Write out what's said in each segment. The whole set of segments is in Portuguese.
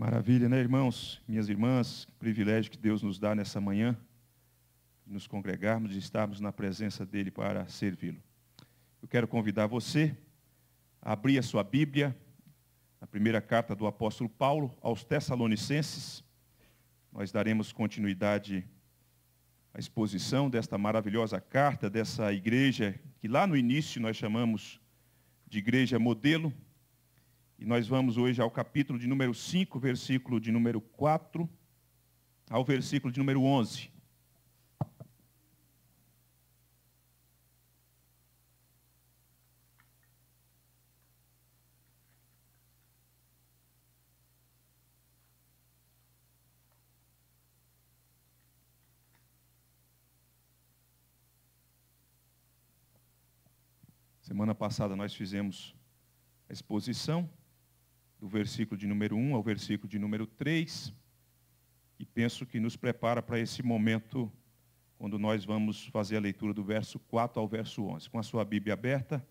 Maravilha, né, irmãos, minhas irmãs? Privilégio que Deus nos dá nessa manhã, nos congregarmos e estarmos na presença dEle para servi-lo. Eu quero convidar você a abrir a sua Bíblia, a primeira carta do apóstolo Paulo aos Tessalonicenses. Nós daremos continuidade à exposição desta maravilhosa carta, dessa igreja que lá no início nós chamamos de igreja modelo, e nós vamos hoje ao capítulo de número 5, versículo de número 4, ao versículo de número 11. Semana passada nós fizemos a exposição do versículo de número 1 ao versículo de número 3, e penso que nos prepara para esse momento, quando nós vamos fazer a leitura do verso 4 ao verso 11. Com a sua Bíblia aberta,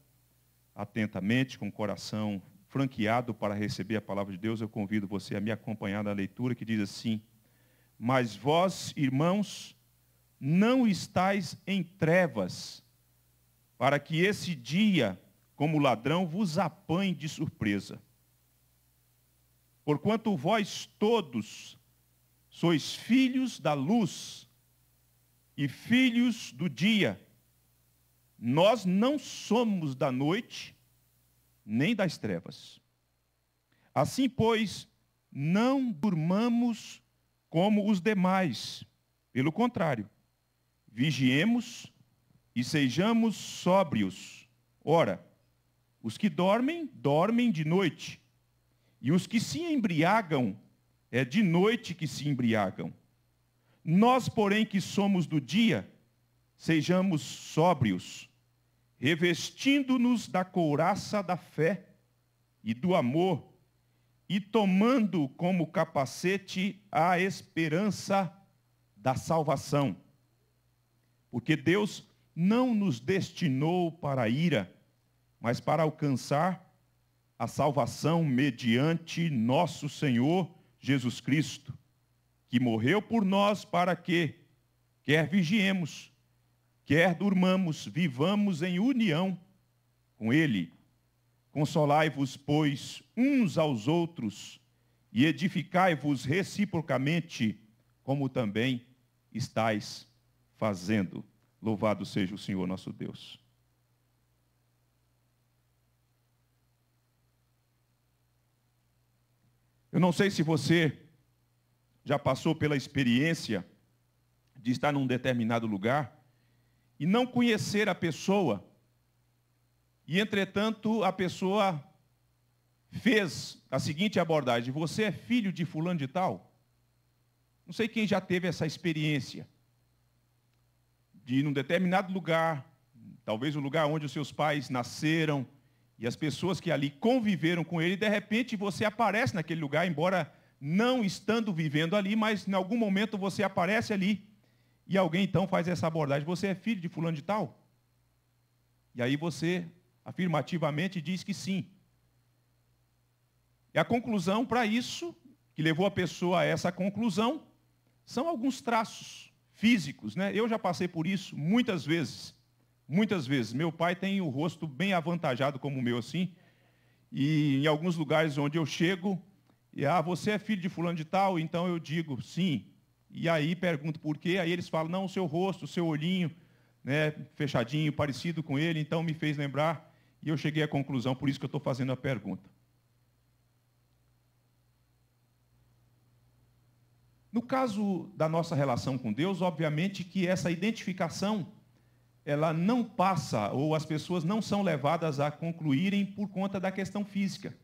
atentamente, com o coração franqueado para receber a palavra de Deus, eu convido você a me acompanhar na leitura que diz assim: Mas vós, irmãos, não estais em trevas, para que esse dia, como ladrão, vos apanhe de surpresa. Porquanto vós todos sois filhos da luz e filhos do dia. Nós não somos da noite nem das trevas. Assim, pois, não durmamos como os demais. Pelo contrário, vigiemos e sejamos sóbrios. Ora, os que dormem, dormem de noite e os que se embriagam, é de noite que se embriagam. Nós, porém, que somos do dia, sejamos sóbrios, revestindo-nos da couraça da fé e do amor, e tomando como capacete a esperança da salvação. Porque Deus não nos destinou para a ira, mas para alcançar a salvação mediante nosso Senhor Jesus Cristo, que morreu por nós para que, quer vigiemos, quer durmamos, vivamos em união com Ele. Consolai-vos, pois, uns aos outros e edificai-vos reciprocamente, como também estáis fazendo. Louvado seja o Senhor nosso Deus. Eu não sei se você já passou pela experiência de estar num determinado lugar e não conhecer a pessoa, e entretanto a pessoa fez a seguinte abordagem: Você é filho de Fulano de Tal? Não sei quem já teve essa experiência de ir num determinado lugar, talvez o lugar onde os seus pais nasceram, e as pessoas que ali conviveram com ele, de repente você aparece naquele lugar, embora não estando vivendo ali, mas em algum momento você aparece ali e alguém então faz essa abordagem: Você é filho de Fulano de Tal? E aí você afirmativamente diz que sim. E a conclusão para isso, que levou a pessoa a essa conclusão, são alguns traços físicos. Né? Eu já passei por isso muitas vezes. Muitas vezes. Meu pai tem o rosto bem avantajado como o meu, assim. E em alguns lugares onde eu chego, e, ah, você é filho de fulano de tal? Então eu digo, sim. E aí pergunto por quê, aí eles falam, não, o seu rosto, o seu olhinho, né, fechadinho, parecido com ele, então me fez lembrar, e eu cheguei à conclusão, por isso que eu estou fazendo a pergunta. No caso da nossa relação com Deus, obviamente que essa identificação ela não passa, ou as pessoas não são levadas a concluírem por conta da questão física.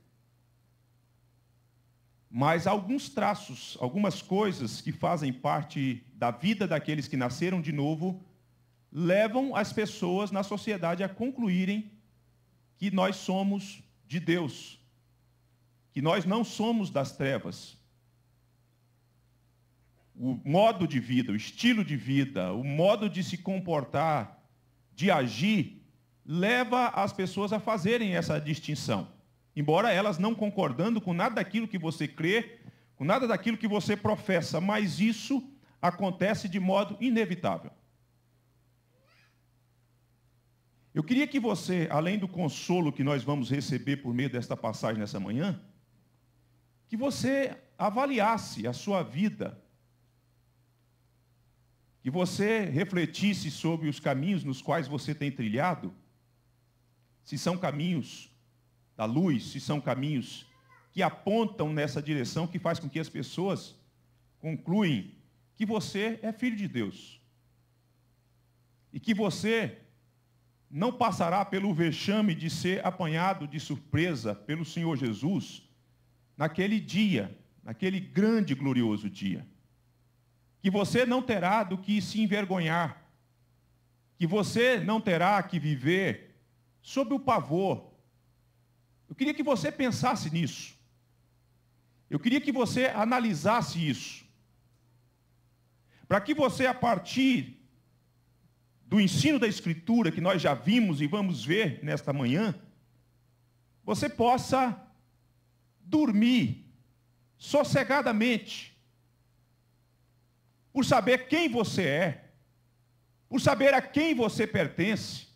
Mas alguns traços, algumas coisas que fazem parte da vida daqueles que nasceram de novo, levam as pessoas na sociedade a concluírem que nós somos de Deus, que nós não somos das trevas. O modo de vida, o estilo de vida, o modo de se comportar, de agir leva as pessoas a fazerem essa distinção. Embora elas não concordando com nada daquilo que você crê, com nada daquilo que você professa, mas isso acontece de modo inevitável. Eu queria que você, além do consolo que nós vamos receber por meio desta passagem nessa manhã, que você avaliasse a sua vida que você refletisse sobre os caminhos nos quais você tem trilhado, se são caminhos da luz, se são caminhos que apontam nessa direção que faz com que as pessoas concluam que você é filho de Deus. E que você não passará pelo vexame de ser apanhado de surpresa pelo Senhor Jesus naquele dia, naquele grande glorioso dia que você não terá do que se envergonhar, que você não terá que viver sob o pavor. Eu queria que você pensasse nisso. Eu queria que você analisasse isso. Para que você, a partir do ensino da Escritura, que nós já vimos e vamos ver nesta manhã, você possa dormir sossegadamente, por saber quem você é, por saber a quem você pertence,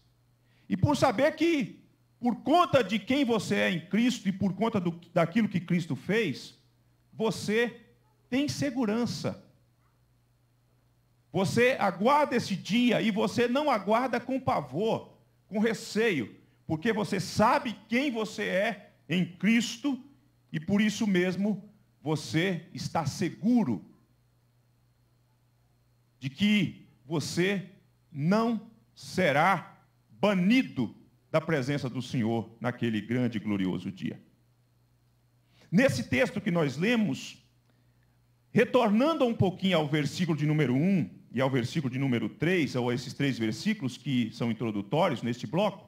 e por saber que, por conta de quem você é em Cristo e por conta do, daquilo que Cristo fez, você tem segurança. Você aguarda esse dia e você não aguarda com pavor, com receio, porque você sabe quem você é em Cristo e por isso mesmo você está seguro de que você não será banido da presença do Senhor naquele grande e glorioso dia. Nesse texto que nós lemos, retornando um pouquinho ao versículo de número 1 e ao versículo de número 3, ou a esses três versículos que são introdutórios neste bloco,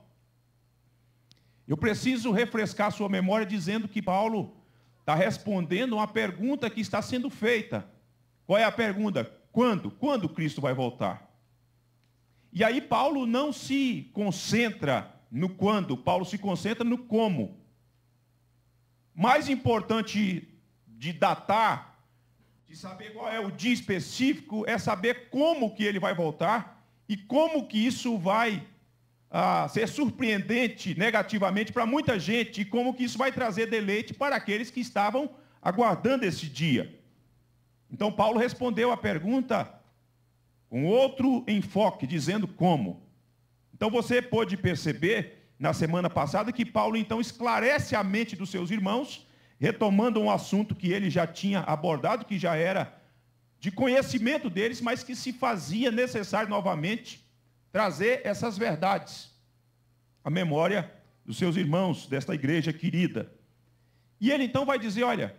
eu preciso refrescar sua memória dizendo que Paulo está respondendo uma pergunta que está sendo feita. Qual é a pergunta? Quando? Quando Cristo vai voltar? E aí Paulo não se concentra no quando, Paulo se concentra no como. Mais importante de datar, de saber qual é o dia específico, é saber como que ele vai voltar e como que isso vai ah, ser surpreendente negativamente para muita gente e como que isso vai trazer deleite para aqueles que estavam aguardando esse dia. Então, Paulo respondeu a pergunta com outro enfoque, dizendo como. Então, você pôde perceber na semana passada que Paulo então esclarece a mente dos seus irmãos, retomando um assunto que ele já tinha abordado, que já era de conhecimento deles, mas que se fazia necessário novamente trazer essas verdades à memória dos seus irmãos desta igreja querida. E ele então vai dizer: olha,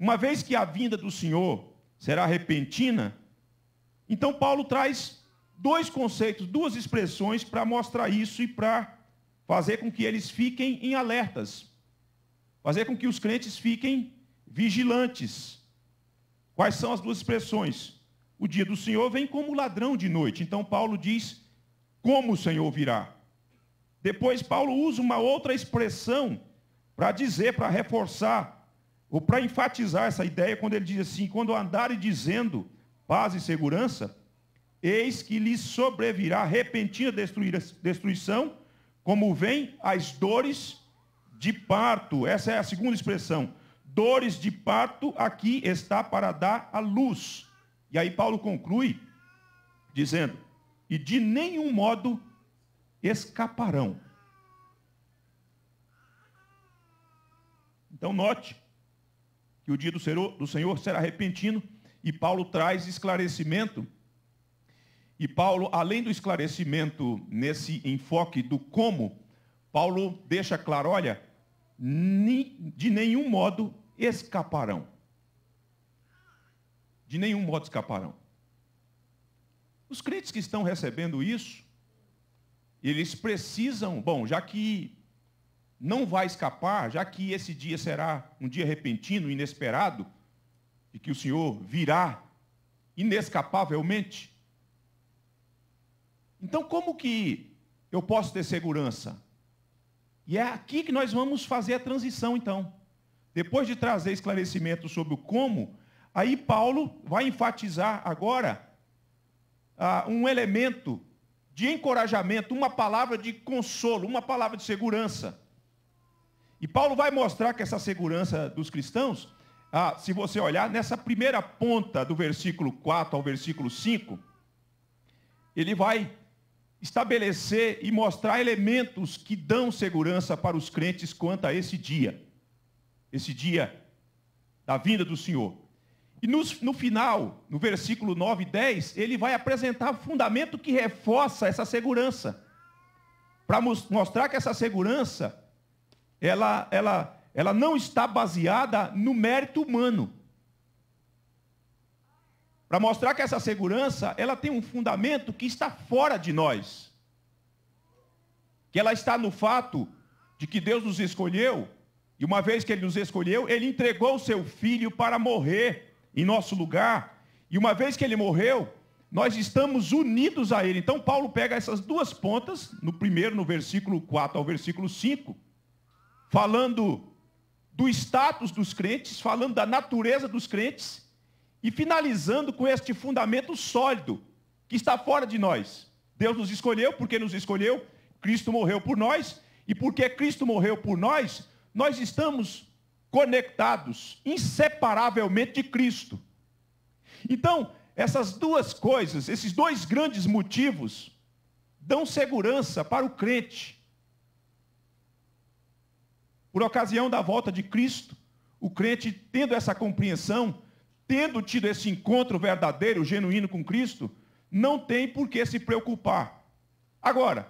uma vez que a vinda do Senhor será repentina, então Paulo traz dois conceitos, duas expressões para mostrar isso e para fazer com que eles fiquem em alertas, fazer com que os crentes fiquem vigilantes. Quais são as duas expressões? O dia do Senhor vem como ladrão de noite. Então Paulo diz como o Senhor virá. Depois Paulo usa uma outra expressão para dizer, para reforçar ou para enfatizar essa ideia, quando ele diz assim: quando andarem dizendo paz e segurança, eis que lhes sobrevirá repentina destruição, como vem as dores de parto. Essa é a segunda expressão. Dores de parto aqui está para dar a luz. E aí Paulo conclui dizendo: e de nenhum modo escaparão. Então note que o dia do Senhor, do Senhor será repentino, e Paulo traz esclarecimento. E Paulo, além do esclarecimento nesse enfoque do como, Paulo deixa claro: olha, de nenhum modo escaparão. De nenhum modo escaparão. Os crentes que estão recebendo isso, eles precisam, bom, já que não vai escapar, já que esse dia será um dia repentino, inesperado, e que o Senhor virá inescapavelmente. Então, como que eu posso ter segurança? E é aqui que nós vamos fazer a transição, então. Depois de trazer esclarecimento sobre o como, aí Paulo vai enfatizar agora ah, um elemento de encorajamento, uma palavra de consolo, uma palavra de segurança. E Paulo vai mostrar que essa segurança dos cristãos, ah, se você olhar nessa primeira ponta do versículo 4 ao versículo 5, ele vai estabelecer e mostrar elementos que dão segurança para os crentes quanto a esse dia, esse dia da vinda do Senhor. E no, no final, no versículo 9 e 10, ele vai apresentar o fundamento que reforça essa segurança, para mostrar que essa segurança ela, ela, ela não está baseada no mérito humano. Para mostrar que essa segurança, ela tem um fundamento que está fora de nós. Que ela está no fato de que Deus nos escolheu, e uma vez que ele nos escolheu, ele entregou o seu filho para morrer em nosso lugar. E uma vez que ele morreu, nós estamos unidos a ele. Então Paulo pega essas duas pontas, no primeiro, no versículo 4 ao versículo 5, falando do status dos crentes, falando da natureza dos crentes e finalizando com este fundamento sólido que está fora de nós. Deus nos escolheu, porque nos escolheu, Cristo morreu por nós, e porque Cristo morreu por nós, nós estamos conectados inseparavelmente de Cristo. Então, essas duas coisas, esses dois grandes motivos, dão segurança para o crente por ocasião da volta de Cristo, o crente, tendo essa compreensão, tendo tido esse encontro verdadeiro, genuíno com Cristo, não tem por que se preocupar. Agora,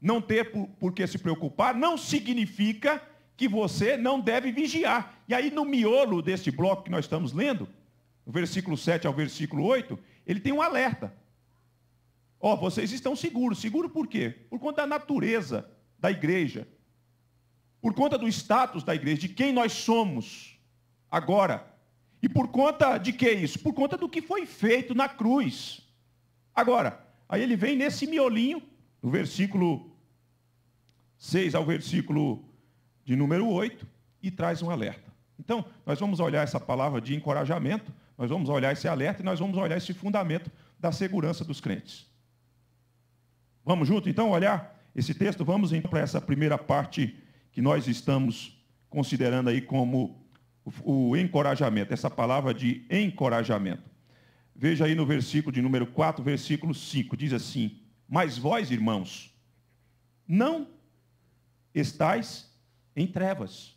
não ter por, por que se preocupar não significa que você não deve vigiar. E aí, no miolo deste bloco que nós estamos lendo, o versículo 7 ao versículo 8, ele tem um alerta. Ó, oh, vocês estão seguros. Seguro por quê? Por conta da natureza da igreja por conta do status da igreja, de quem nós somos agora. E por conta de que isso? Por conta do que foi feito na cruz. Agora, aí ele vem nesse miolinho, do versículo 6 ao versículo de número 8, e traz um alerta. Então, nós vamos olhar essa palavra de encorajamento, nós vamos olhar esse alerta e nós vamos olhar esse fundamento da segurança dos crentes. Vamos junto, então, olhar esse texto? Vamos, então, para essa primeira parte que nós estamos considerando aí como o encorajamento, essa palavra de encorajamento. Veja aí no versículo de número 4, versículo 5, diz assim: Mas vós, irmãos, não estais em trevas.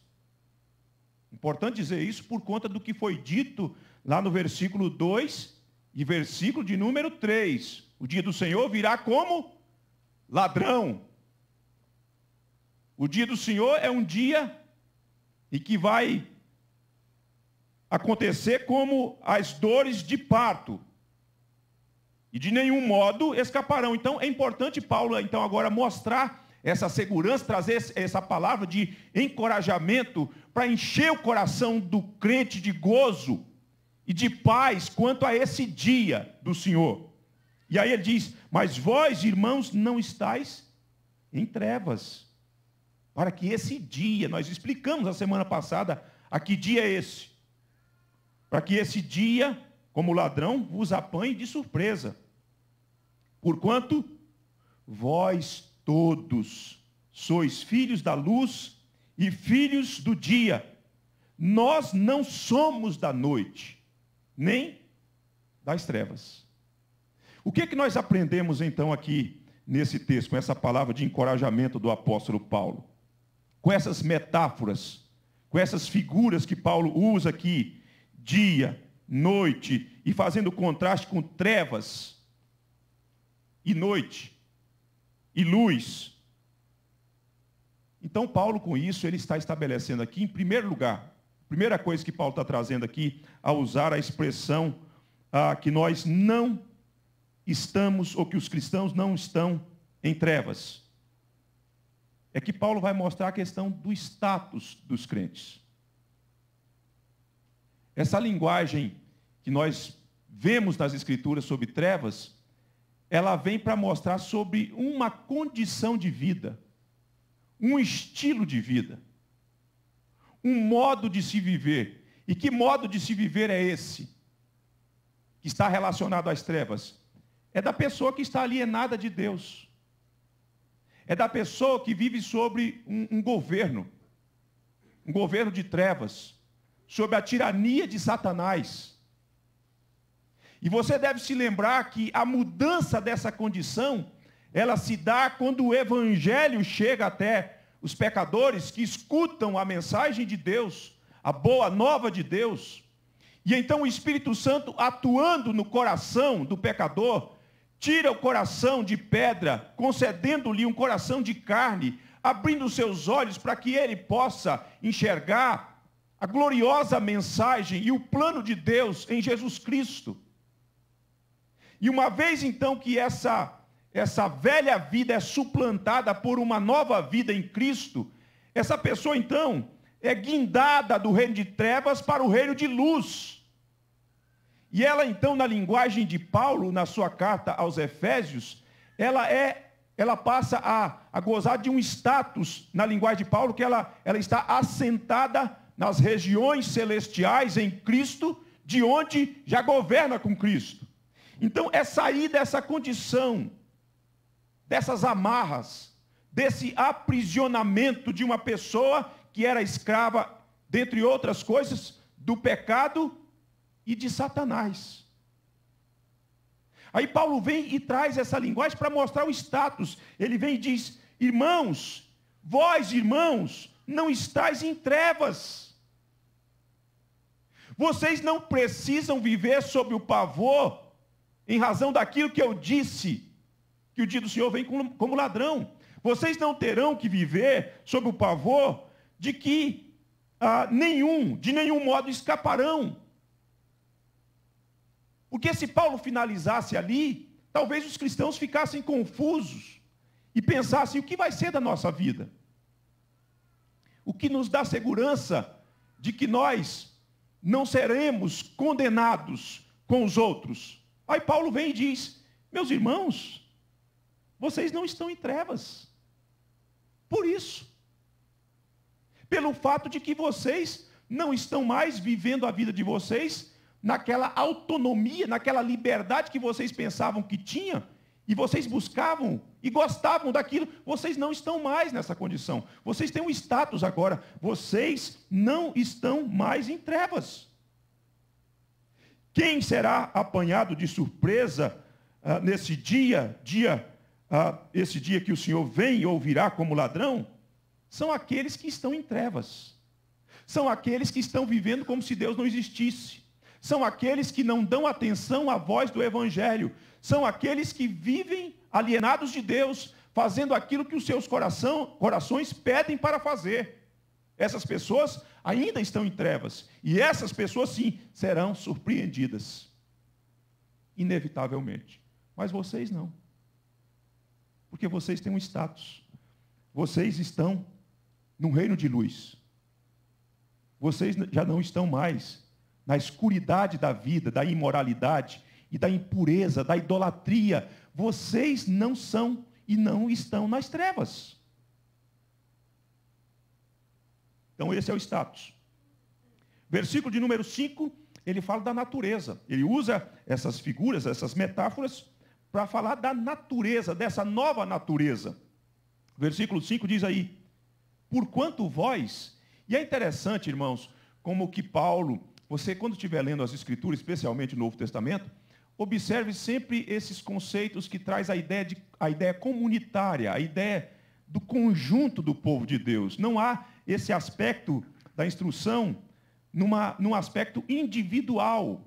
Importante dizer isso por conta do que foi dito lá no versículo 2 e versículo de número 3. O dia do Senhor virá como ladrão o dia do Senhor é um dia e que vai acontecer como as dores de parto. E de nenhum modo escaparão. Então é importante Paulo então agora mostrar essa segurança, trazer essa palavra de encorajamento para encher o coração do crente de gozo e de paz quanto a esse dia do Senhor. E aí ele diz: "Mas vós, irmãos, não estáis em trevas, para que esse dia, nós explicamos a semana passada a que dia é esse. Para que esse dia, como ladrão, vos apanhe de surpresa. Porquanto vós todos sois filhos da luz e filhos do dia. Nós não somos da noite, nem das trevas. O que é que nós aprendemos então aqui nesse texto, com essa palavra de encorajamento do apóstolo Paulo? com essas metáforas, com essas figuras que Paulo usa aqui, dia, noite, e fazendo contraste com trevas e noite e luz. Então, Paulo, com isso, ele está estabelecendo aqui, em primeiro lugar, a primeira coisa que Paulo está trazendo aqui, a usar a expressão ah, que nós não estamos, ou que os cristãos não estão em trevas é que Paulo vai mostrar a questão do status dos crentes. Essa linguagem que nós vemos nas Escrituras sobre trevas, ela vem para mostrar sobre uma condição de vida, um estilo de vida, um modo de se viver. E que modo de se viver é esse? Que está relacionado às trevas? É da pessoa que está alienada de Deus é da pessoa que vive sobre um, um governo, um governo de trevas, sobre a tirania de Satanás. E você deve se lembrar que a mudança dessa condição, ela se dá quando o evangelho chega até os pecadores que escutam a mensagem de Deus, a boa nova de Deus. E então o Espírito Santo atuando no coração do pecador, tira o coração de pedra, concedendo-lhe um coração de carne, abrindo seus olhos para que ele possa enxergar a gloriosa mensagem e o plano de Deus em Jesus Cristo. E uma vez então que essa essa velha vida é suplantada por uma nova vida em Cristo, essa pessoa então é guindada do reino de trevas para o reino de luz. E ela, então, na linguagem de Paulo, na sua carta aos Efésios, ela é ela passa a, a gozar de um status, na linguagem de Paulo, que ela, ela está assentada nas regiões celestiais em Cristo, de onde já governa com Cristo. Então, é sair dessa condição, dessas amarras, desse aprisionamento de uma pessoa que era escrava, dentre outras coisas, do pecado e de Satanás. Aí Paulo vem e traz essa linguagem para mostrar o status. Ele vem e diz: Irmãos, vós, irmãos, não estáis em trevas. Vocês não precisam viver sob o pavor em razão daquilo que eu disse, que o dia do Senhor vem como ladrão. Vocês não terão que viver sob o pavor de que ah, nenhum, de nenhum modo escaparão porque se Paulo finalizasse ali, talvez os cristãos ficassem confusos e pensassem: o que vai ser da nossa vida? O que nos dá segurança de que nós não seremos condenados com os outros? Aí Paulo vem e diz: meus irmãos, vocês não estão em trevas. Por isso, pelo fato de que vocês não estão mais vivendo a vida de vocês naquela autonomia, naquela liberdade que vocês pensavam que tinha, e vocês buscavam e gostavam daquilo, vocês não estão mais nessa condição. Vocês têm um status agora, vocês não estão mais em trevas. Quem será apanhado de surpresa ah, nesse dia, dia ah, esse dia que o Senhor vem e ouvirá como ladrão? São aqueles que estão em trevas. São aqueles que estão vivendo como se Deus não existisse. São aqueles que não dão atenção à voz do Evangelho. São aqueles que vivem alienados de Deus, fazendo aquilo que os seus coração, corações pedem para fazer. Essas pessoas ainda estão em trevas. E essas pessoas, sim, serão surpreendidas. Inevitavelmente. Mas vocês não. Porque vocês têm um status. Vocês estão num reino de luz. Vocês já não estão mais na escuridade da vida, da imoralidade e da impureza, da idolatria, vocês não são e não estão nas trevas. Então, esse é o status. Versículo de número 5, ele fala da natureza. Ele usa essas figuras, essas metáforas, para falar da natureza, dessa nova natureza. Versículo 5 diz aí: Porquanto vós, e é interessante, irmãos, como que Paulo você, quando estiver lendo as Escrituras, especialmente o Novo Testamento, observe sempre esses conceitos que traz a ideia, de, a ideia comunitária, a ideia do conjunto do povo de Deus. Não há esse aspecto da instrução numa, num aspecto individual.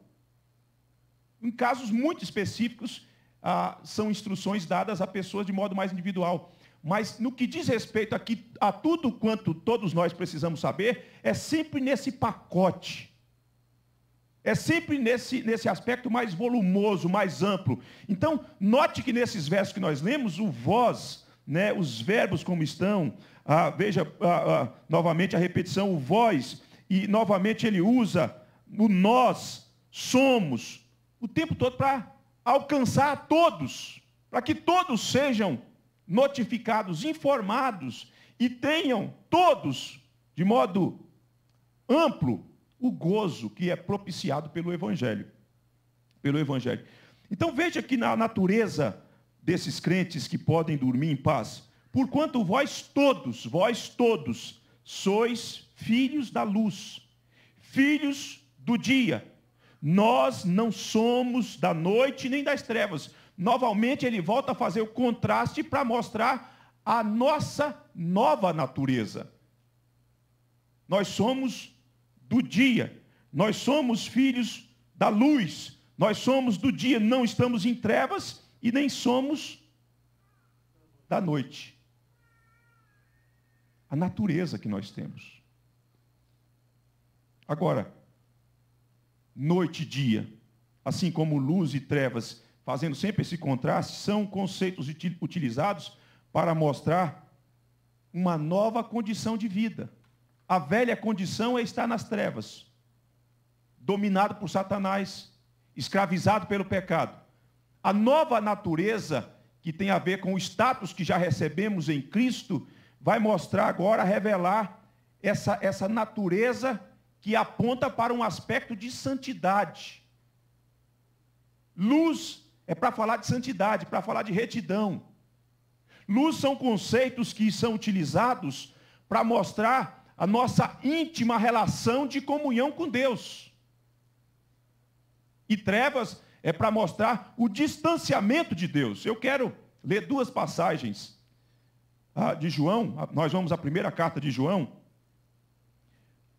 Em casos muito específicos, ah, são instruções dadas a pessoas de modo mais individual. Mas no que diz respeito aqui a tudo quanto todos nós precisamos saber, é sempre nesse pacote é sempre nesse, nesse aspecto mais volumoso, mais amplo. Então, note que nesses versos que nós lemos, o vós, né, os verbos como estão, ah, veja ah, ah, novamente a repetição, o vós, e novamente ele usa o nós, somos, o tempo todo para alcançar todos, para que todos sejam notificados, informados e tenham todos, de modo amplo, o gozo que é propiciado pelo Evangelho. Pelo Evangelho. Então veja que na natureza desses crentes que podem dormir em paz, porquanto vós todos, vós todos, sois filhos da luz, filhos do dia. Nós não somos da noite nem das trevas. Novamente ele volta a fazer o contraste para mostrar a nossa nova natureza. Nós somos do dia. Nós somos filhos da luz. Nós somos do dia, não estamos em trevas e nem somos da noite. A natureza que nós temos. Agora, noite e dia, assim como luz e trevas, fazendo sempre esse contraste, são conceitos utilizados para mostrar uma nova condição de vida. A velha condição é estar nas trevas, dominado por Satanás, escravizado pelo pecado. A nova natureza, que tem a ver com o status que já recebemos em Cristo, vai mostrar agora, revelar essa, essa natureza que aponta para um aspecto de santidade. Luz é para falar de santidade, para falar de retidão. Luz são conceitos que são utilizados para mostrar a nossa íntima relação de comunhão com Deus. E trevas é para mostrar o distanciamento de Deus. Eu quero ler duas passagens ah, de João. Ah, nós vamos à primeira carta de João,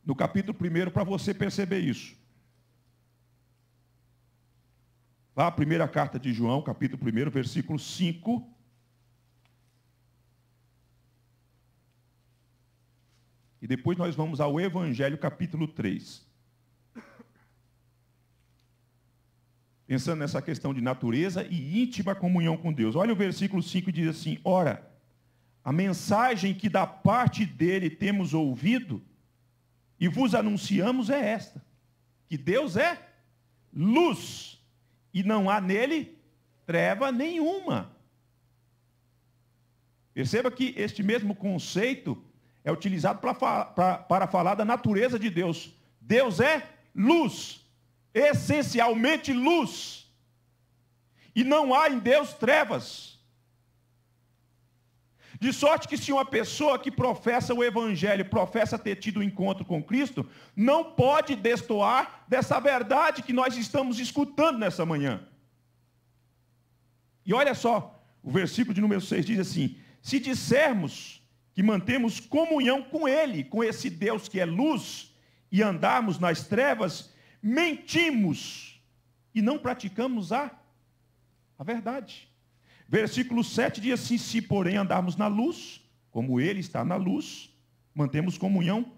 no capítulo 1, para você perceber isso. Lá, a primeira carta de João, capítulo 1, versículo 5 E depois nós vamos ao Evangelho, capítulo 3. Pensando nessa questão de natureza e íntima comunhão com Deus. Olha o versículo 5 diz assim: Ora, a mensagem que da parte dele temos ouvido e vos anunciamos é esta: que Deus é luz e não há nele treva nenhuma. Perceba que este mesmo conceito é utilizado pra, pra, para falar da natureza de Deus. Deus é luz, essencialmente luz. E não há em Deus trevas. De sorte que se uma pessoa que professa o evangelho, professa ter tido um encontro com Cristo, não pode destoar dessa verdade que nós estamos escutando nessa manhã. E olha só, o versículo de número 6 diz assim: se dissermos que mantemos comunhão com Ele, com esse Deus que é luz, e andarmos nas trevas, mentimos e não praticamos a, a verdade. Versículo 7 diz assim: Se, porém, andarmos na luz, como Ele está na luz, mantemos comunhão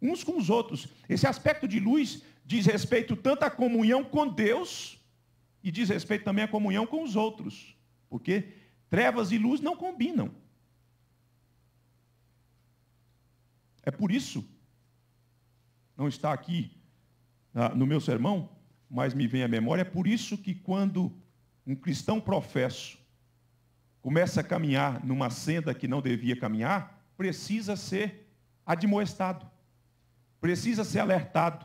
uns com os outros. Esse aspecto de luz diz respeito tanto à comunhão com Deus, e diz respeito também à comunhão com os outros, porque trevas e luz não combinam. É por isso, não está aqui no meu sermão, mas me vem à memória, é por isso que quando um cristão professo começa a caminhar numa senda que não devia caminhar, precisa ser admoestado, precisa ser alertado.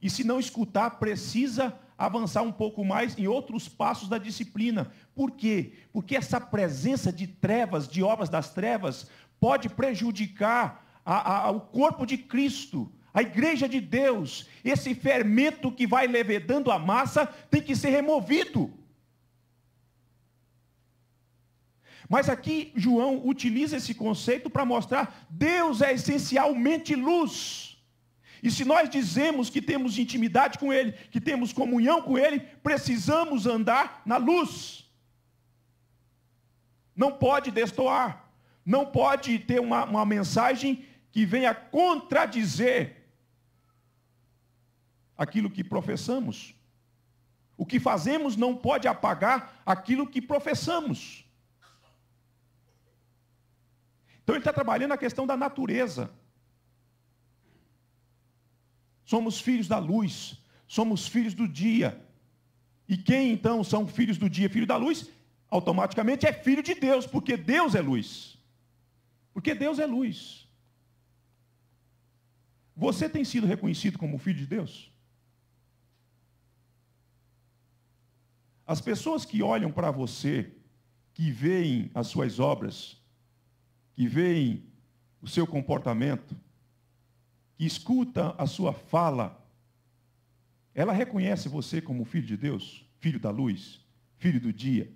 E se não escutar, precisa avançar um pouco mais em outros passos da disciplina. Por quê? Porque essa presença de trevas, de obras das trevas, pode prejudicar a, a, o corpo de Cristo, a igreja de Deus, esse fermento que vai levedando a massa tem que ser removido. Mas aqui João utiliza esse conceito para mostrar Deus é essencialmente luz. E se nós dizemos que temos intimidade com Ele, que temos comunhão com Ele, precisamos andar na luz. Não pode destoar, não pode ter uma, uma mensagem que venha contradizer aquilo que professamos. O que fazemos não pode apagar aquilo que professamos. Então ele está trabalhando a questão da natureza. Somos filhos da luz, somos filhos do dia. E quem então são filhos do dia, filho da luz, automaticamente é filho de Deus, porque Deus é luz. Porque Deus é luz. Você tem sido reconhecido como filho de Deus? As pessoas que olham para você, que veem as suas obras, que veem o seu comportamento, que escuta a sua fala, ela reconhece você como filho de Deus, filho da luz, filho do dia.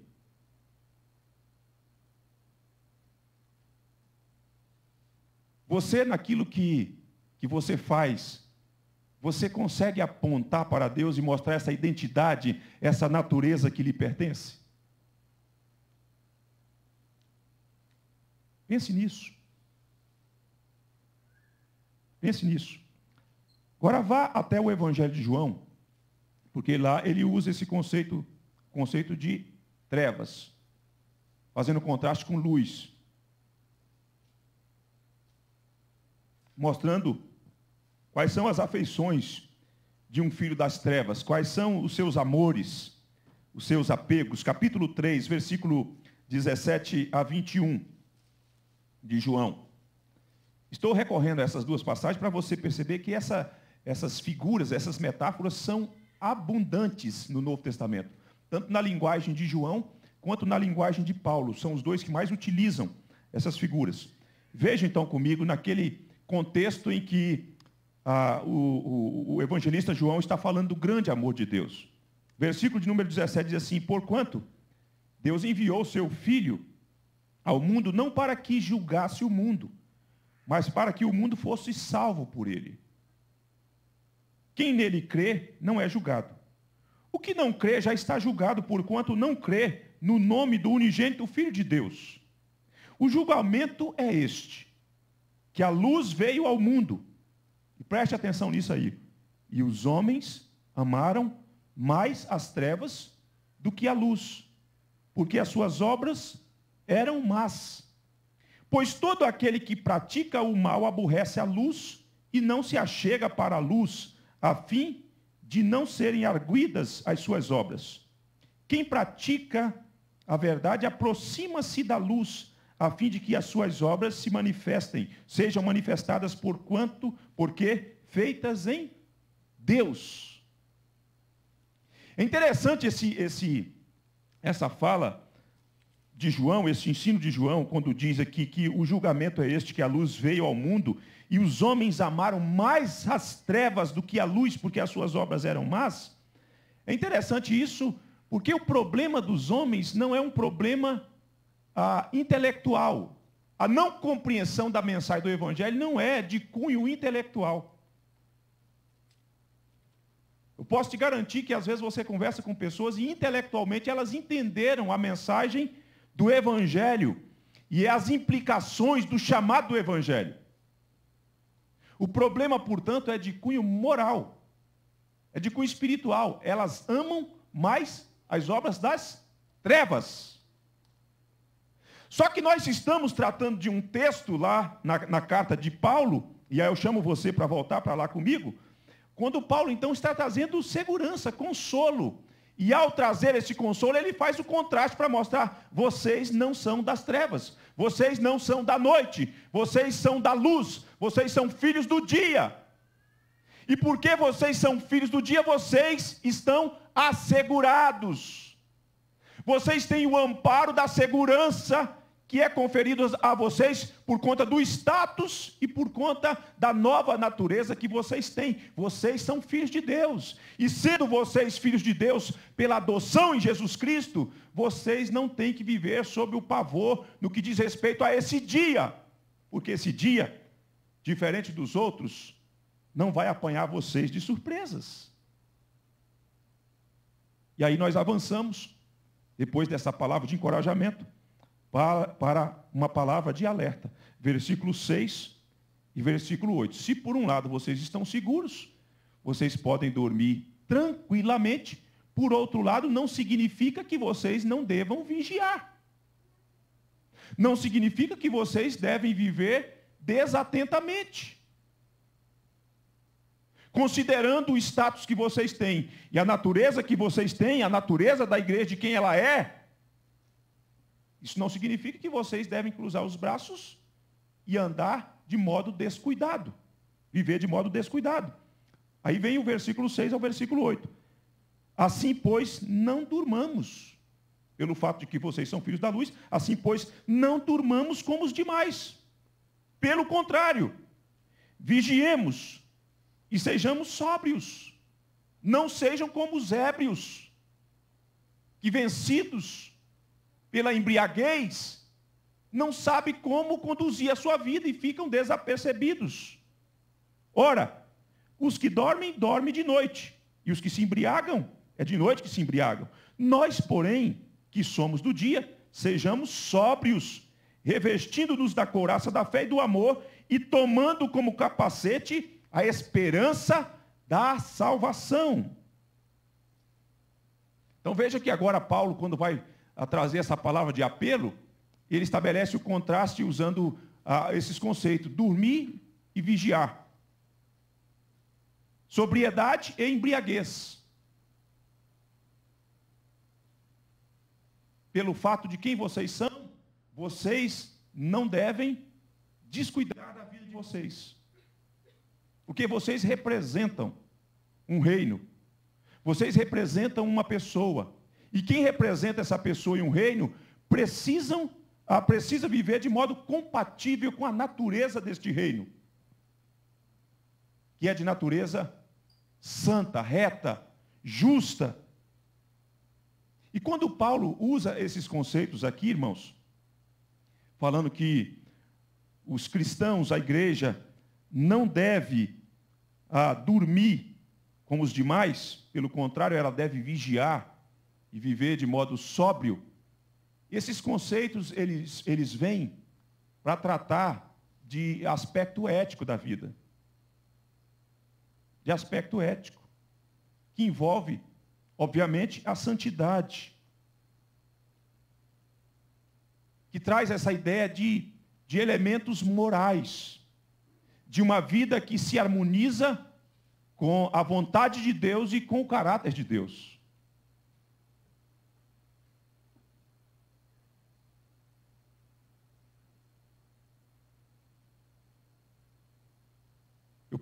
Você, naquilo que que você faz, você consegue apontar para Deus e mostrar essa identidade, essa natureza que lhe pertence? Pense nisso. Pense nisso. Agora vá até o Evangelho de João, porque lá ele usa esse conceito, conceito de trevas, fazendo contraste com luz, mostrando Quais são as afeições de um filho das trevas? Quais são os seus amores, os seus apegos? Capítulo 3, versículo 17 a 21 de João. Estou recorrendo a essas duas passagens para você perceber que essa, essas figuras, essas metáforas são abundantes no Novo Testamento, tanto na linguagem de João quanto na linguagem de Paulo. São os dois que mais utilizam essas figuras. Veja então comigo naquele contexto em que ah, o, o, o evangelista João está falando do grande amor de Deus. Versículo de número 17 diz assim: Porquanto Deus enviou o seu Filho ao mundo não para que julgasse o mundo, mas para que o mundo fosse salvo por ele. Quem nele crê não é julgado. O que não crê já está julgado, porquanto não crê no nome do unigênito Filho de Deus. O julgamento é este: que a luz veio ao mundo Preste atenção nisso aí. E os homens amaram mais as trevas do que a luz, porque as suas obras eram más. Pois todo aquele que pratica o mal aborrece a luz e não se achega para a luz, a fim de não serem arguidas as suas obras. Quem pratica a verdade aproxima-se da luz, a fim de que as suas obras se manifestem, sejam manifestadas por quanto porque feitas em Deus. É interessante esse, esse, essa fala de João, esse ensino de João, quando diz aqui que o julgamento é este, que a luz veio ao mundo, e os homens amaram mais as trevas do que a luz, porque as suas obras eram más. É interessante isso, porque o problema dos homens não é um problema ah, intelectual, a não compreensão da mensagem do Evangelho não é de cunho intelectual. Eu posso te garantir que às vezes você conversa com pessoas e intelectualmente elas entenderam a mensagem do Evangelho e as implicações do chamado do Evangelho. O problema, portanto, é de cunho moral, é de cunho espiritual. Elas amam mais as obras das trevas só que nós estamos tratando de um texto lá na, na carta de Paulo, e aí eu chamo você para voltar para lá comigo, quando Paulo então está trazendo segurança, consolo. E ao trazer esse consolo, ele faz o contraste para mostrar: vocês não são das trevas, vocês não são da noite, vocês são da luz, vocês são filhos do dia. E porque vocês são filhos do dia, vocês estão assegurados. Vocês têm o amparo da segurança que é conferido a vocês por conta do status e por conta da nova natureza que vocês têm. Vocês são filhos de Deus. E sendo vocês filhos de Deus pela adoção em Jesus Cristo, vocês não têm que viver sob o pavor no que diz respeito a esse dia. Porque esse dia, diferente dos outros, não vai apanhar vocês de surpresas. E aí nós avançamos, depois dessa palavra de encorajamento, para uma palavra de alerta. Versículo 6 e versículo 8. Se por um lado vocês estão seguros, vocês podem dormir tranquilamente, por outro lado, não significa que vocês não devam vigiar. Não significa que vocês devem viver desatentamente. Considerando o status que vocês têm e a natureza que vocês têm, a natureza da igreja de quem ela é, isso não significa que vocês devem cruzar os braços e andar de modo descuidado, viver de modo descuidado. Aí vem o versículo 6 ao versículo 8. Assim, pois, não durmamos, pelo fato de que vocês são filhos da luz, assim, pois, não durmamos como os demais. Pelo contrário, vigiemos e sejamos sóbrios. Não sejam como os ébrios, que vencidos pela embriaguez, não sabe como conduzir a sua vida e ficam desapercebidos. Ora, os que dormem, dormem de noite, e os que se embriagam, é de noite que se embriagam. Nós, porém, que somos do dia, sejamos sóbrios, revestindo-nos da couraça da fé e do amor, e tomando como capacete a esperança da salvação. Então veja que agora Paulo, quando vai a trazer essa palavra de apelo, ele estabelece o contraste usando ah, esses conceitos: dormir e vigiar, sobriedade e embriaguez. Pelo fato de quem vocês são, vocês não devem descuidar da vida de vocês. Porque vocês representam um reino. Vocês representam uma pessoa e quem representa essa pessoa em um reino precisam ah, precisa viver de modo compatível com a natureza deste reino, que é de natureza santa, reta, justa. E quando Paulo usa esses conceitos aqui, irmãos, falando que os cristãos, a igreja, não deve ah, dormir como os demais, pelo contrário, ela deve vigiar e viver de modo sóbrio, esses conceitos eles, eles vêm para tratar de aspecto ético da vida. De aspecto ético, que envolve, obviamente, a santidade, que traz essa ideia de, de elementos morais, de uma vida que se harmoniza com a vontade de Deus e com o caráter de Deus.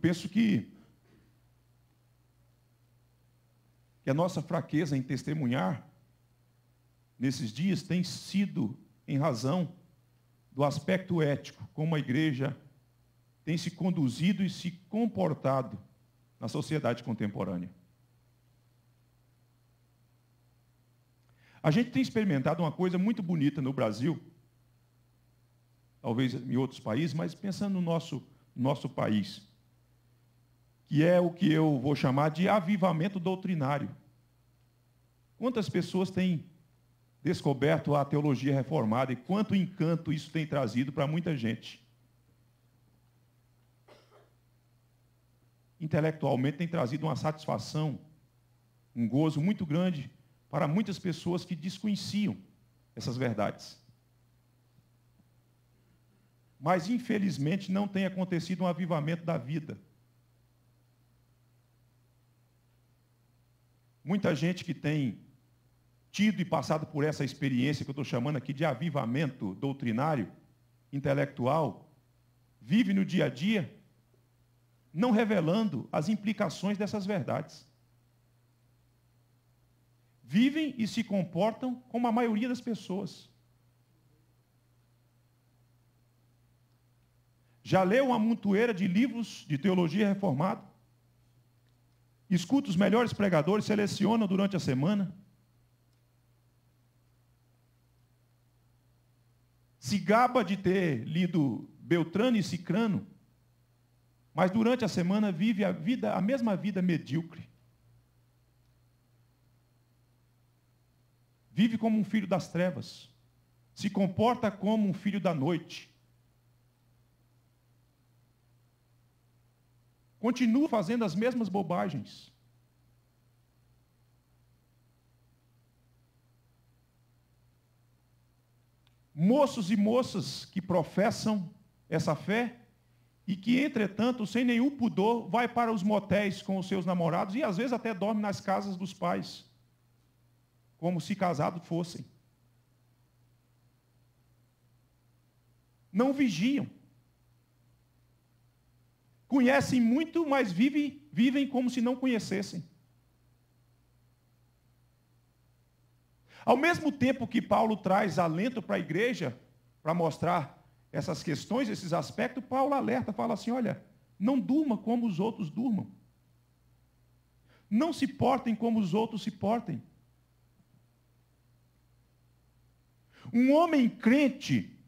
penso que, que a nossa fraqueza em testemunhar nesses dias tem sido em razão do aspecto ético, como a igreja tem se conduzido e se comportado na sociedade contemporânea. A gente tem experimentado uma coisa muito bonita no Brasil, talvez em outros países, mas pensando no nosso, nosso país. E é o que eu vou chamar de avivamento doutrinário. Quantas pessoas têm descoberto a teologia reformada e quanto encanto isso tem trazido para muita gente? Intelectualmente tem trazido uma satisfação, um gozo muito grande para muitas pessoas que desconheciam essas verdades. Mas, infelizmente, não tem acontecido um avivamento da vida Muita gente que tem tido e passado por essa experiência que eu estou chamando aqui de avivamento doutrinário, intelectual, vive no dia a dia não revelando as implicações dessas verdades. Vivem e se comportam como a maioria das pessoas. Já leu uma montoeira de livros de teologia reformada? escuta os melhores pregadores, seleciona durante a semana. Se gaba de ter lido Beltrano e Cicrano, mas durante a semana vive a vida, a mesma vida medíocre. Vive como um filho das trevas, se comporta como um filho da noite. Continua fazendo as mesmas bobagens. moços e moças que professam essa fé e que, entretanto, sem nenhum pudor, vai para os motéis com os seus namorados e às vezes até dorme nas casas dos pais, como se casados fossem. Não vigiam. Conhecem muito, mas vivem, vivem como se não conhecessem. Ao mesmo tempo que Paulo traz alento para a igreja, para mostrar essas questões, esses aspectos, Paulo alerta, fala assim: olha, não durma como os outros durmam. Não se portem como os outros se portem. Um homem crente,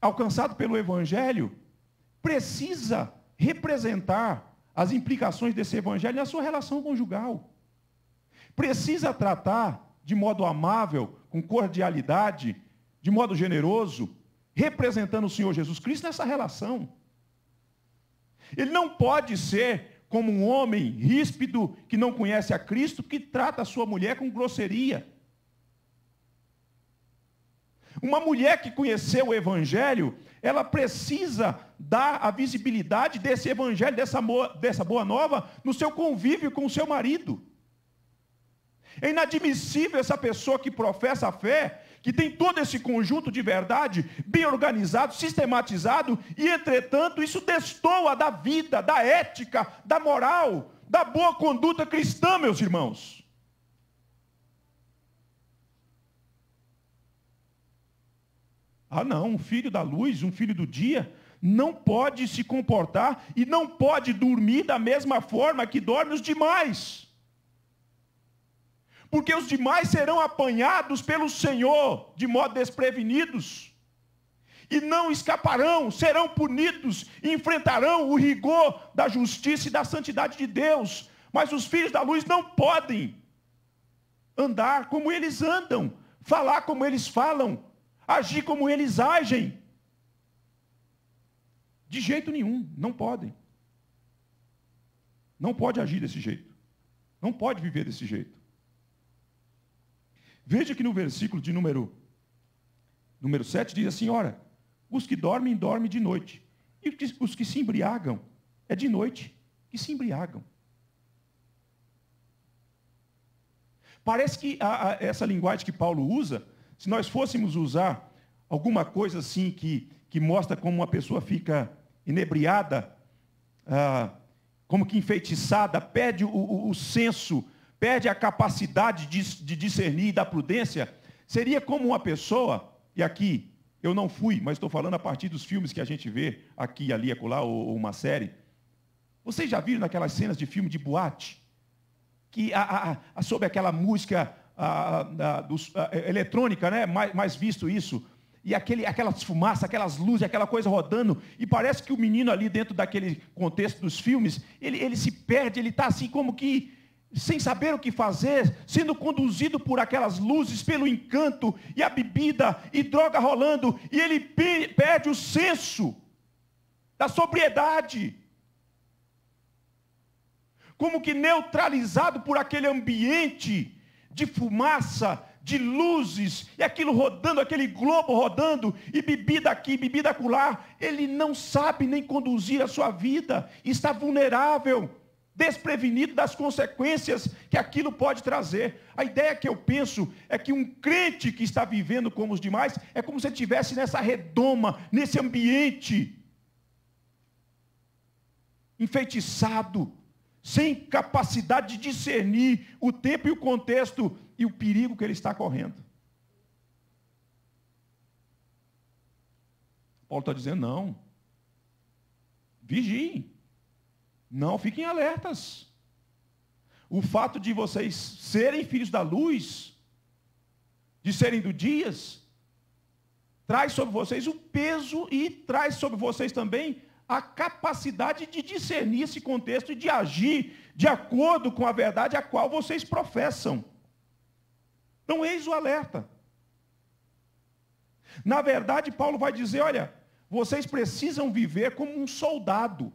alcançado pelo Evangelho, precisa representar as implicações desse Evangelho na sua relação conjugal. Precisa tratar de modo amável, com cordialidade, de modo generoso, representando o Senhor Jesus Cristo nessa relação. Ele não pode ser como um homem ríspido que não conhece a Cristo, que trata a sua mulher com grosseria. Uma mulher que conheceu o Evangelho, ela precisa dar a visibilidade desse Evangelho, dessa, dessa boa nova, no seu convívio com o seu marido. É inadmissível essa pessoa que professa a fé, que tem todo esse conjunto de verdade bem organizado, sistematizado, e entretanto isso destoa da vida, da ética, da moral, da boa conduta cristã, meus irmãos. Ah, não, um filho da luz, um filho do dia, não pode se comportar e não pode dormir da mesma forma que dorme os demais porque os demais serão apanhados pelo Senhor de modo desprevenidos. E não escaparão, serão punidos, e enfrentarão o rigor da justiça e da santidade de Deus. Mas os filhos da luz não podem andar como eles andam, falar como eles falam, agir como eles agem. De jeito nenhum, não podem. Não pode agir desse jeito. Não pode viver desse jeito. Veja que no versículo de número, número 7 diz assim: Ora, os que dormem, dormem de noite, e os que se embriagam, é de noite que se embriagam. Parece que a, a, essa linguagem que Paulo usa, se nós fôssemos usar alguma coisa assim que, que mostra como uma pessoa fica inebriada, ah, como que enfeitiçada, perde o, o, o senso perde a capacidade de, de discernir e da prudência, seria como uma pessoa, e aqui eu não fui, mas estou falando a partir dos filmes que a gente vê aqui, ali, acolá, ou, ou uma série. Vocês já viram aquelas cenas de filme de boate? Que a, a, a sob aquela música a, dos, é, eletrônica, né? mais, mais visto isso, e aquele, aquelas fumaças, aquelas luzes, aquela coisa rodando, e parece que o menino ali dentro daquele contexto dos filmes, ele, ele se perde, ele está assim como que sem saber o que fazer, sendo conduzido por aquelas luzes, pelo encanto e a bebida e droga rolando, e ele perde o senso da sobriedade. Como que neutralizado por aquele ambiente de fumaça, de luzes, e aquilo rodando, aquele globo rodando, e bebida aqui, bebida acolá, ele não sabe nem conduzir a sua vida, está vulnerável desprevenido das consequências que aquilo pode trazer. A ideia que eu penso é que um crente que está vivendo como os demais é como se ele estivesse nessa redoma, nesse ambiente enfeitiçado, sem capacidade de discernir o tempo e o contexto e o perigo que ele está correndo. Paulo está dizendo: não, vigiem. Não, fiquem alertas. O fato de vocês serem filhos da luz, de serem do dias, traz sobre vocês o peso e traz sobre vocês também a capacidade de discernir esse contexto e de agir de acordo com a verdade a qual vocês professam. Então, eis o alerta. Na verdade, Paulo vai dizer: olha, vocês precisam viver como um soldado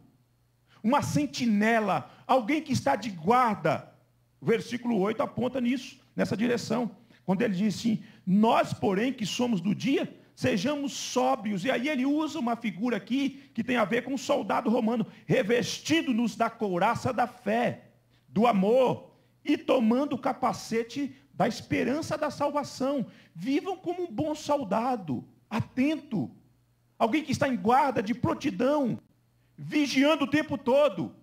uma sentinela, alguém que está de guarda. O versículo 8 aponta nisso, nessa direção. Quando ele diz assim: Nós, porém, que somos do dia, sejamos sóbrios. E aí ele usa uma figura aqui que tem a ver com um soldado romano, revestido-nos da couraça da fé, do amor, e tomando o capacete da esperança da salvação. Vivam como um bom soldado, atento, alguém que está em guarda de prontidão, vigiando o tempo todo,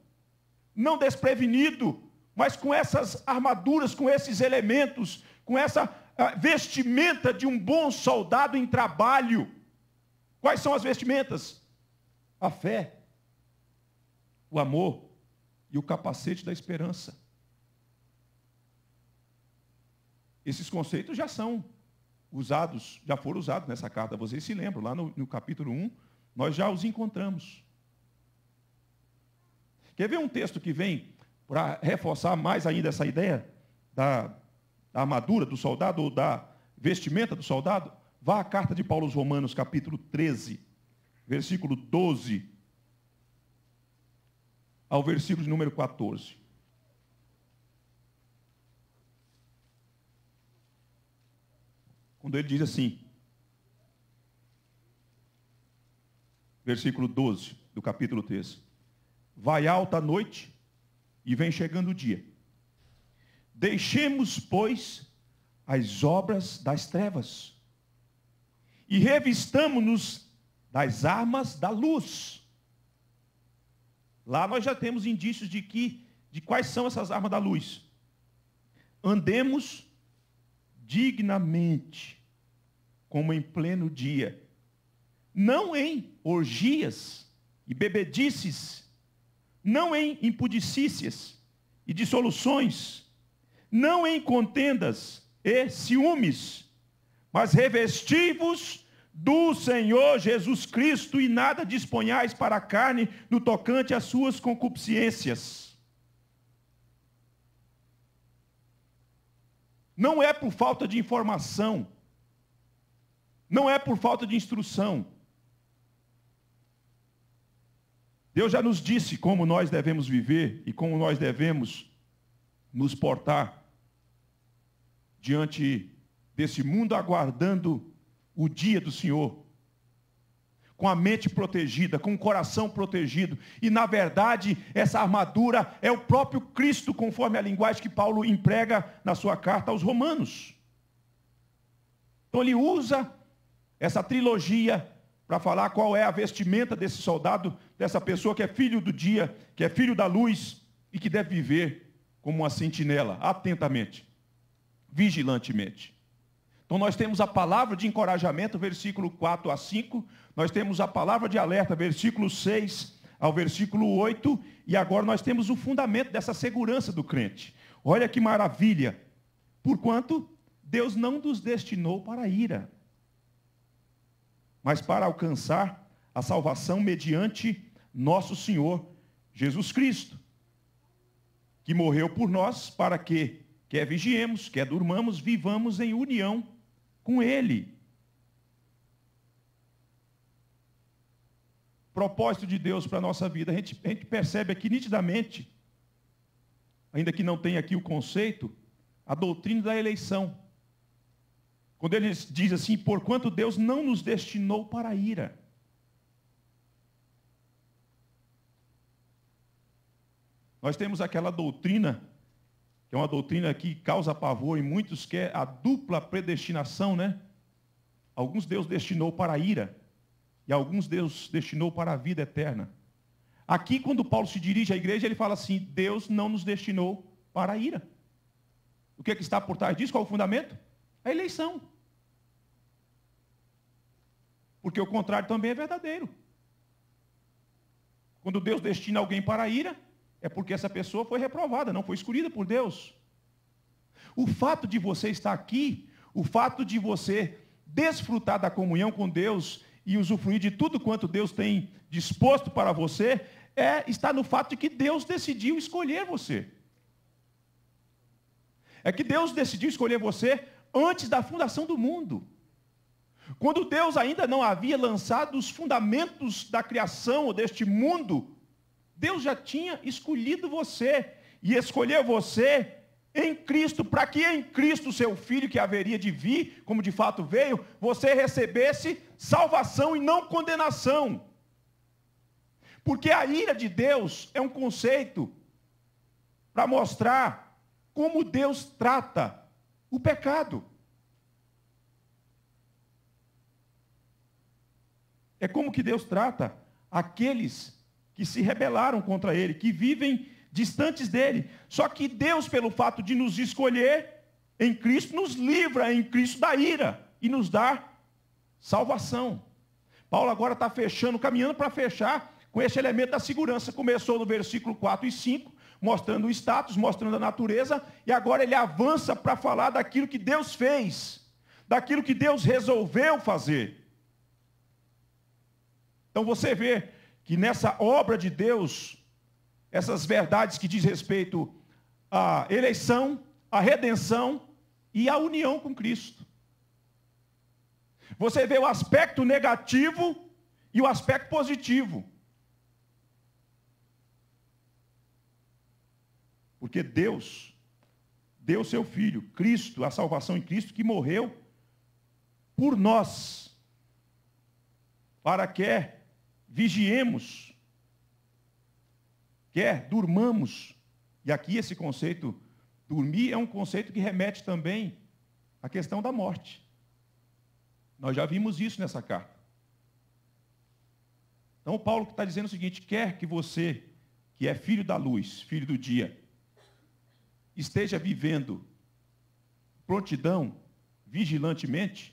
não desprevenido, mas com essas armaduras, com esses elementos, com essa ah, vestimenta de um bom soldado em trabalho. Quais são as vestimentas? A fé, o amor e o capacete da esperança. Esses conceitos já são usados, já foram usados nessa carta. Vocês se lembram, lá no, no capítulo 1, nós já os encontramos. Quer ver um texto que vem para reforçar mais ainda essa ideia da, da armadura do soldado ou da vestimenta do soldado? Vá à carta de Paulo aos Romanos, capítulo 13, versículo 12 ao versículo de número 14. Quando ele diz assim, versículo 12 do capítulo 13 vai alta a noite e vem chegando o dia. Deixemos, pois, as obras das trevas e revistamos-nos das armas da luz. Lá nós já temos indícios de que de quais são essas armas da luz. Andemos dignamente, como em pleno dia, não em orgias e bebedices não em impudicícias e dissoluções, não em contendas e ciúmes, mas revestivos do Senhor Jesus Cristo e nada disponhais para a carne no tocante às suas concupiscências. Não é por falta de informação, não é por falta de instrução, Deus já nos disse como nós devemos viver e como nós devemos nos portar diante desse mundo aguardando o dia do Senhor, com a mente protegida, com o coração protegido. E na verdade, essa armadura é o próprio Cristo, conforme a linguagem que Paulo emprega na sua carta aos Romanos. Então ele usa essa trilogia para falar qual é a vestimenta desse soldado, dessa pessoa que é filho do dia, que é filho da luz e que deve viver como uma sentinela, atentamente, vigilantemente. Então nós temos a palavra de encorajamento, versículo 4 a 5, nós temos a palavra de alerta, versículo 6 ao versículo 8, e agora nós temos o fundamento dessa segurança do crente. Olha que maravilha! Porquanto Deus não nos destinou para a ira, mas para alcançar a salvação mediante nosso Senhor Jesus Cristo, que morreu por nós para que, quer é vigiemos, quer é durmamos, vivamos em união com Ele. Propósito de Deus para a nossa vida, a gente, a gente percebe aqui nitidamente, ainda que não tenha aqui o conceito, a doutrina da eleição. Quando ele diz assim, porquanto Deus não nos destinou para a ira. Nós temos aquela doutrina, que é uma doutrina que causa pavor em muitos, que é a dupla predestinação, né? Alguns Deus destinou para a ira e alguns Deus destinou para a vida eterna. Aqui, quando Paulo se dirige à igreja, ele fala assim: Deus não nos destinou para a ira. O que, é que está por trás disso? Qual o fundamento? A eleição. Porque o contrário também é verdadeiro. Quando Deus destina alguém para a ira, é porque essa pessoa foi reprovada, não foi escolhida por Deus. O fato de você estar aqui, o fato de você desfrutar da comunhão com Deus e usufruir de tudo quanto Deus tem disposto para você, é, está no fato de que Deus decidiu escolher você. É que Deus decidiu escolher você antes da fundação do mundo. Quando Deus ainda não havia lançado os fundamentos da criação deste mundo, Deus já tinha escolhido você e escolheu você em Cristo, para que em Cristo, seu filho que haveria de vir, como de fato veio, você recebesse salvação e não condenação. Porque a ira de Deus é um conceito para mostrar como Deus trata o pecado. É como que Deus trata aqueles que se rebelaram contra Ele, que vivem distantes dele. Só que Deus, pelo fato de nos escolher em Cristo, nos livra em Cristo da ira e nos dá salvação. Paulo agora está fechando, caminhando para fechar com esse elemento da segurança. Começou no versículo 4 e 5, mostrando o status, mostrando a natureza, e agora ele avança para falar daquilo que Deus fez, daquilo que Deus resolveu fazer. Então você vê que nessa obra de Deus, essas verdades que diz respeito à eleição, à redenção e à união com Cristo. Você vê o aspecto negativo e o aspecto positivo. Porque Deus deu seu filho, Cristo, a salvação em Cristo que morreu por nós, para que vigiemos, quer é durmamos. E aqui esse conceito, dormir, é um conceito que remete também à questão da morte. Nós já vimos isso nessa carta. Então, Paulo está dizendo o seguinte: quer que você, que é filho da luz, filho do dia, esteja vivendo prontidão, vigilantemente,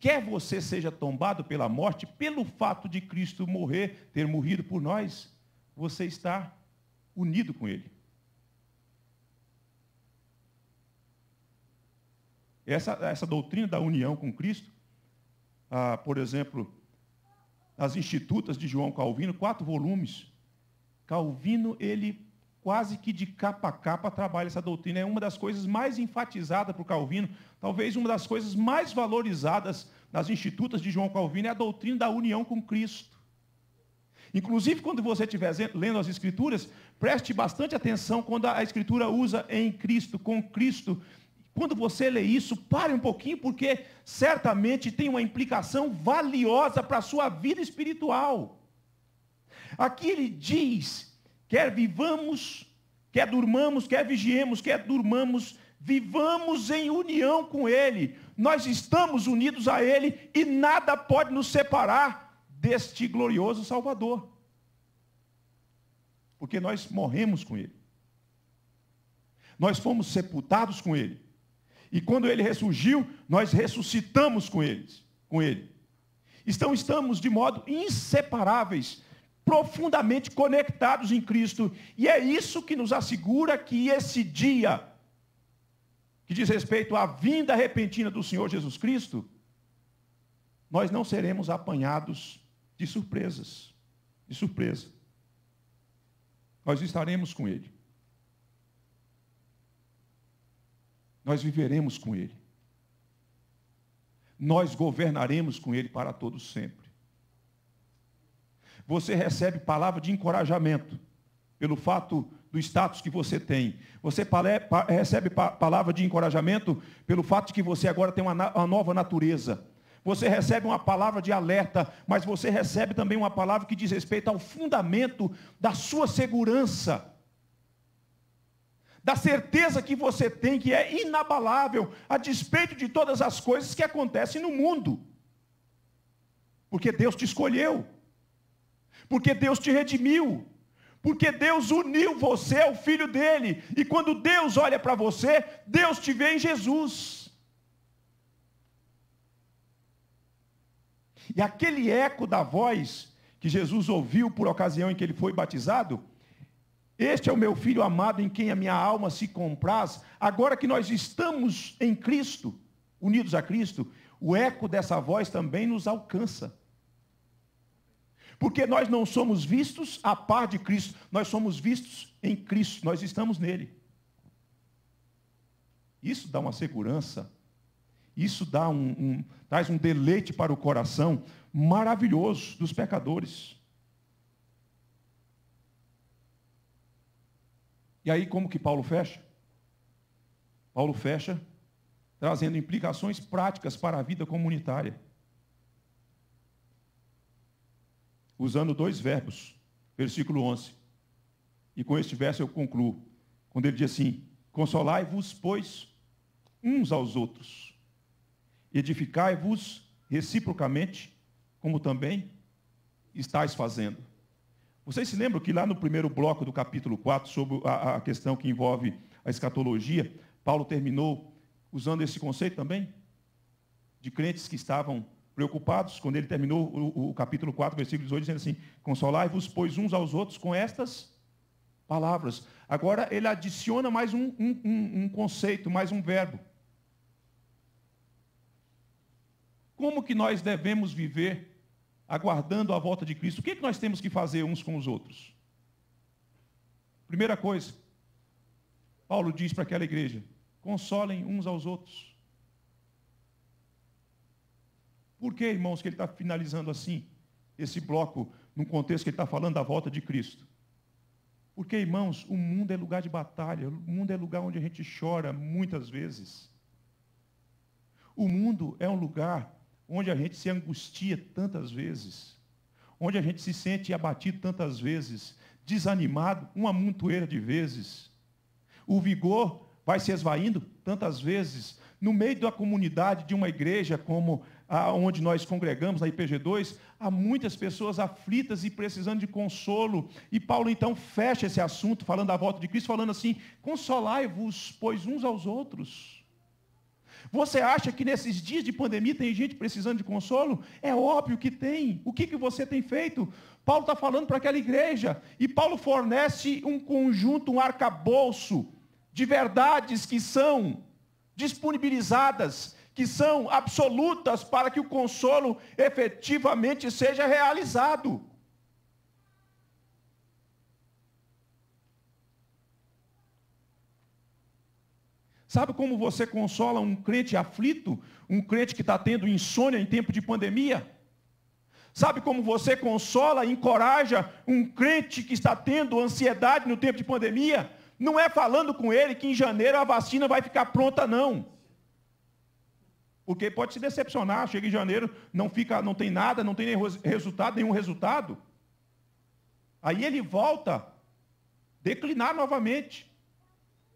quer você seja tombado pela morte, pelo fato de Cristo morrer, ter morrido por nós, você está unido com Ele. Essa, essa doutrina da união com Cristo, ah, por exemplo, as Institutas de João Calvino, quatro volumes. Calvino, ele quase que de capa a capa trabalha essa doutrina. É uma das coisas mais enfatizadas por Calvino, talvez uma das coisas mais valorizadas nas institutas de João Calvino é a doutrina da união com Cristo. Inclusive, quando você estiver lendo as Escrituras, preste bastante atenção quando a Escritura usa em Cristo, com Cristo. Quando você lê isso, pare um pouquinho, porque certamente tem uma implicação valiosa para a sua vida espiritual. Aqui ele diz Quer vivamos, quer durmamos, quer vigiemos, quer durmamos, vivamos em união com Ele. Nós estamos unidos a Ele e nada pode nos separar deste glorioso Salvador. Porque nós morremos com Ele. Nós fomos sepultados com Ele. E quando Ele ressurgiu, nós ressuscitamos com, Ele, com Ele. Então estamos de modo inseparáveis profundamente conectados em Cristo. E é isso que nos assegura que esse dia, que diz respeito à vinda repentina do Senhor Jesus Cristo, nós não seremos apanhados de surpresas, de surpresa. Nós estaremos com Ele. Nós viveremos com Ele. Nós governaremos com Ele para todos sempre você recebe palavra de encorajamento, pelo fato do status que você tem. Você recebe palavra de encorajamento pelo fato de que você agora tem uma nova natureza. Você recebe uma palavra de alerta, mas você recebe também uma palavra que diz respeito ao fundamento da sua segurança da certeza que você tem que é inabalável, a despeito de todas as coisas que acontecem no mundo. Porque Deus te escolheu porque Deus te redimiu, porque Deus uniu você ao filho dele, e quando Deus olha para você, Deus te vê em Jesus. E aquele eco da voz que Jesus ouviu por ocasião em que ele foi batizado, este é o meu filho amado em quem a minha alma se compraz. Agora que nós estamos em Cristo, unidos a Cristo, o eco dessa voz também nos alcança. Porque nós não somos vistos a par de Cristo, nós somos vistos em Cristo, nós estamos nele. Isso dá uma segurança, isso dá um, um, traz um deleite para o coração maravilhoso dos pecadores. E aí, como que Paulo fecha? Paulo fecha trazendo implicações práticas para a vida comunitária. usando dois verbos, versículo 11. E com este verso eu concluo, quando ele diz assim: Consolai-vos, pois, uns aos outros, edificai-vos reciprocamente, como também estáis fazendo. Vocês se lembram que lá no primeiro bloco do capítulo 4, sobre a, a questão que envolve a escatologia, Paulo terminou usando esse conceito também? De crentes que estavam preocupados, quando ele terminou o, o capítulo 4, versículo 18, dizendo assim: Consolai-vos, pois, uns aos outros com estas palavras. Agora ele adiciona mais um, um, um, um conceito, mais um verbo. Como que nós devemos viver aguardando a volta de Cristo? O que, é que nós temos que fazer uns com os outros? Primeira coisa, Paulo diz para aquela igreja: consolem uns aos outros. Por que, irmãos, que ele está finalizando assim esse bloco, num contexto que ele está falando da volta de Cristo? Porque, irmãos, o mundo é lugar de batalha, o mundo é lugar onde a gente chora muitas vezes. O mundo é um lugar onde a gente se angustia tantas vezes, onde a gente se sente abatido tantas vezes, desanimado uma montoeira de vezes. O vigor vai se esvaindo tantas vezes. No meio da comunidade de uma igreja como onde nós congregamos, na IPG2, há muitas pessoas aflitas e precisando de consolo. E Paulo então fecha esse assunto, falando da volta de Cristo, falando assim: consolai-vos, pois, uns aos outros. Você acha que nesses dias de pandemia tem gente precisando de consolo? É óbvio que tem. O que, que você tem feito? Paulo está falando para aquela igreja. E Paulo fornece um conjunto, um arcabouço de verdades que são disponibilizadas que são absolutas para que o consolo efetivamente seja realizado. Sabe como você consola um crente aflito, um crente que está tendo insônia em tempo de pandemia? Sabe como você consola, encoraja um crente que está tendo ansiedade no tempo de pandemia? Não é falando com ele que em janeiro a vacina vai ficar pronta, não. Porque pode se decepcionar, chega em janeiro, não fica, não tem nada, não tem nenhum resultado, nenhum resultado. Aí ele volta declinar novamente.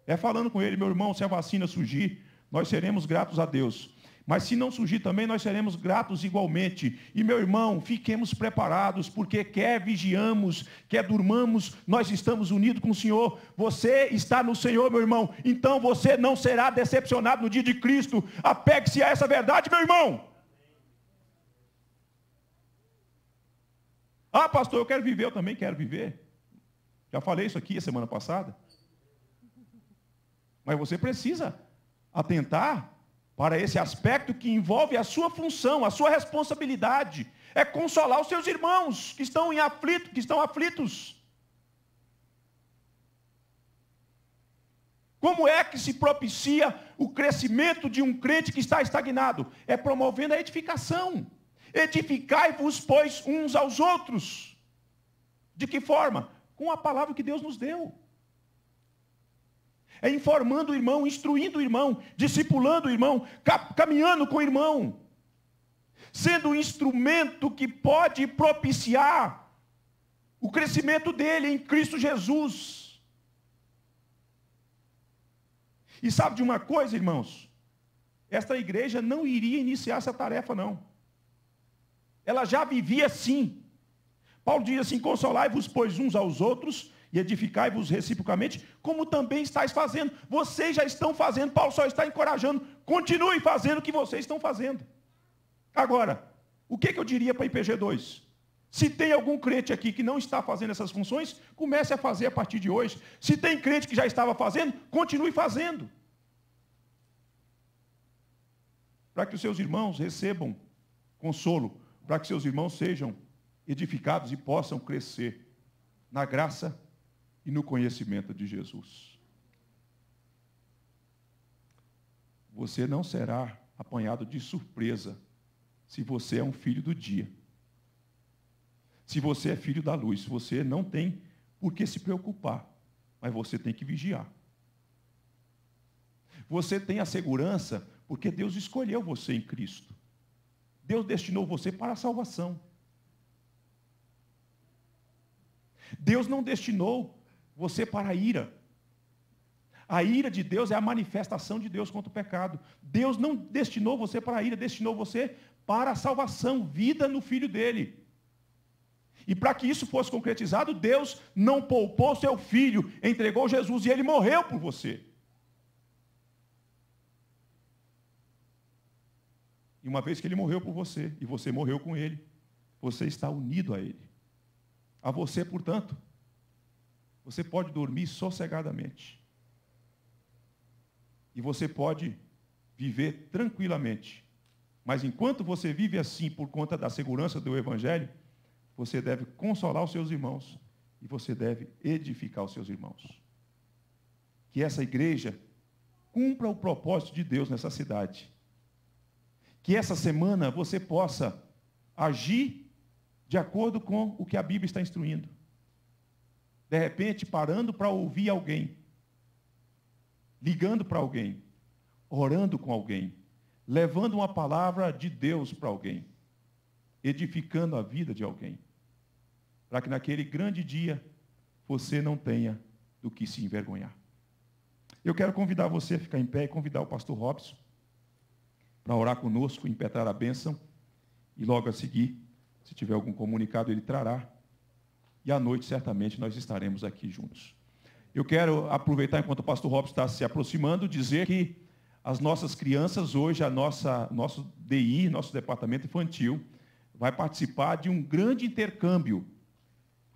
É falando com ele, meu irmão, se a vacina surgir, nós seremos gratos a Deus. Mas se não surgir também, nós seremos gratos igualmente. E meu irmão, fiquemos preparados, porque quer vigiamos, quer durmamos, nós estamos unidos com o Senhor. Você está no Senhor, meu irmão. Então você não será decepcionado no dia de Cristo. Apegue-se a essa verdade, meu irmão. Ah, pastor, eu quero viver, eu também quero viver. Já falei isso aqui a semana passada. Mas você precisa atentar para esse aspecto que envolve a sua função, a sua responsabilidade, é consolar os seus irmãos que estão em aflito, que estão aflitos. Como é que se propicia o crescimento de um crente que está estagnado? É promovendo a edificação. Edificai-vos, pois, uns aos outros. De que forma? Com a palavra que Deus nos deu é informando o irmão, instruindo o irmão, discipulando o irmão, caminhando com o irmão, sendo um instrumento que pode propiciar o crescimento dele em Cristo Jesus. E sabe de uma coisa, irmãos? Esta igreja não iria iniciar essa tarefa, não. Ela já vivia assim. Paulo diz assim: consolai-vos, pois, uns aos outros e edificai-vos reciprocamente, como também estáis fazendo. Vocês já estão fazendo, Paulo só está encorajando. Continue fazendo o que vocês estão fazendo. Agora, o que, que eu diria para IPG 2? Se tem algum crente aqui que não está fazendo essas funções, comece a fazer a partir de hoje. Se tem crente que já estava fazendo, continue fazendo. Para que os seus irmãos recebam consolo, para que seus irmãos sejam edificados e possam crescer na graça e no conhecimento de Jesus. Você não será apanhado de surpresa se você é um filho do dia. Se você é filho da luz, você não tem por que se preocupar, mas você tem que vigiar. Você tem a segurança porque Deus escolheu você em Cristo. Deus destinou você para a salvação. Deus não destinou você para a ira. A ira de Deus é a manifestação de Deus contra o pecado. Deus não destinou você para a ira, destinou você para a salvação, vida no filho dele. E para que isso fosse concretizado, Deus não poupou seu filho, entregou Jesus e ele morreu por você. E uma vez que ele morreu por você e você morreu com ele, você está unido a ele. A você, portanto, você pode dormir sossegadamente. E você pode viver tranquilamente. Mas enquanto você vive assim por conta da segurança do Evangelho, você deve consolar os seus irmãos e você deve edificar os seus irmãos. Que essa igreja cumpra o propósito de Deus nessa cidade. Que essa semana você possa agir de acordo com o que a Bíblia está instruindo de repente parando para ouvir alguém, ligando para alguém, orando com alguém, levando uma palavra de Deus para alguém, edificando a vida de alguém, para que naquele grande dia você não tenha do que se envergonhar. Eu quero convidar você a ficar em pé e convidar o pastor Robson para orar conosco, impetrar a bênção e logo a seguir, se tiver algum comunicado, ele trará e à noite, certamente, nós estaremos aqui juntos. Eu quero aproveitar, enquanto o pastor Robson está se aproximando, dizer que as nossas crianças, hoje, a nossa, nosso DI, nosso departamento infantil, vai participar de um grande intercâmbio.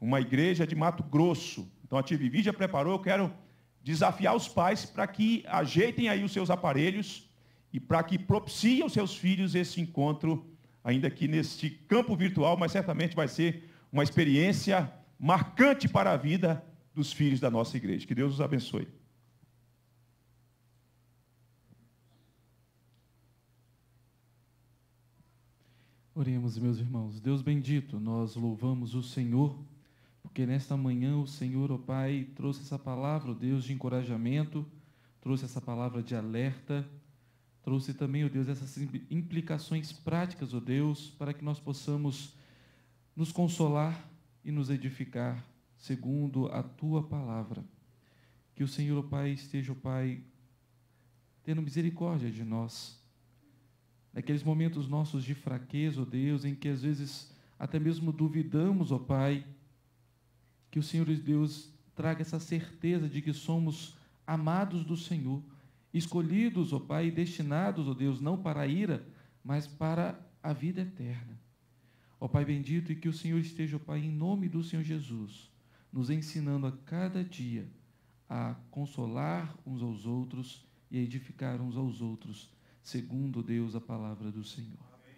Uma igreja de Mato Grosso. Então, a TVV já preparou, eu quero desafiar os pais para que ajeitem aí os seus aparelhos e para que propiciem aos seus filhos esse encontro, ainda que neste campo virtual, mas certamente vai ser uma experiência marcante para a vida dos filhos da nossa igreja. Que Deus os abençoe. Oremos, meus irmãos. Deus bendito, nós louvamos o Senhor, porque nesta manhã o Senhor, ó oh Pai, trouxe essa palavra, oh Deus, de encorajamento, trouxe essa palavra de alerta, trouxe também, ó oh Deus, essas implicações práticas, ó Deus, para que nós possamos nos consolar e nos edificar segundo a tua palavra. Que o Senhor, o Pai, esteja, o Pai, tendo misericórdia de nós. Naqueles momentos nossos de fraqueza, ó Deus, em que às vezes até mesmo duvidamos, ó Pai, que o Senhor Deus traga essa certeza de que somos amados do Senhor, escolhidos, ó Pai, e destinados, ó Deus, não para a ira, mas para a vida eterna. Ó Pai bendito, e que o Senhor esteja, ó Pai, em nome do Senhor Jesus, nos ensinando a cada dia a consolar uns aos outros e a edificar uns aos outros, segundo, Deus, a palavra do Senhor. Amém.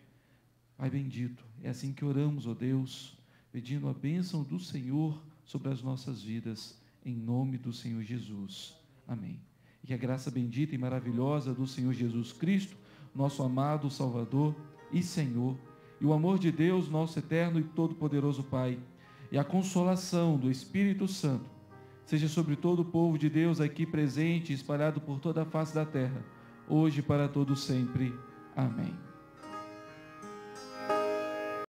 Pai bendito, é assim que oramos, ó Deus, pedindo a bênção do Senhor sobre as nossas vidas, em nome do Senhor Jesus. Amém. E que a graça bendita e maravilhosa do Senhor Jesus Cristo, nosso amado Salvador e Senhor, e o amor de Deus, nosso eterno e todo-poderoso Pai, e a consolação do Espírito Santo, seja sobre todo o povo de Deus aqui presente e espalhado por toda a face da terra, hoje e para todo sempre. Amém.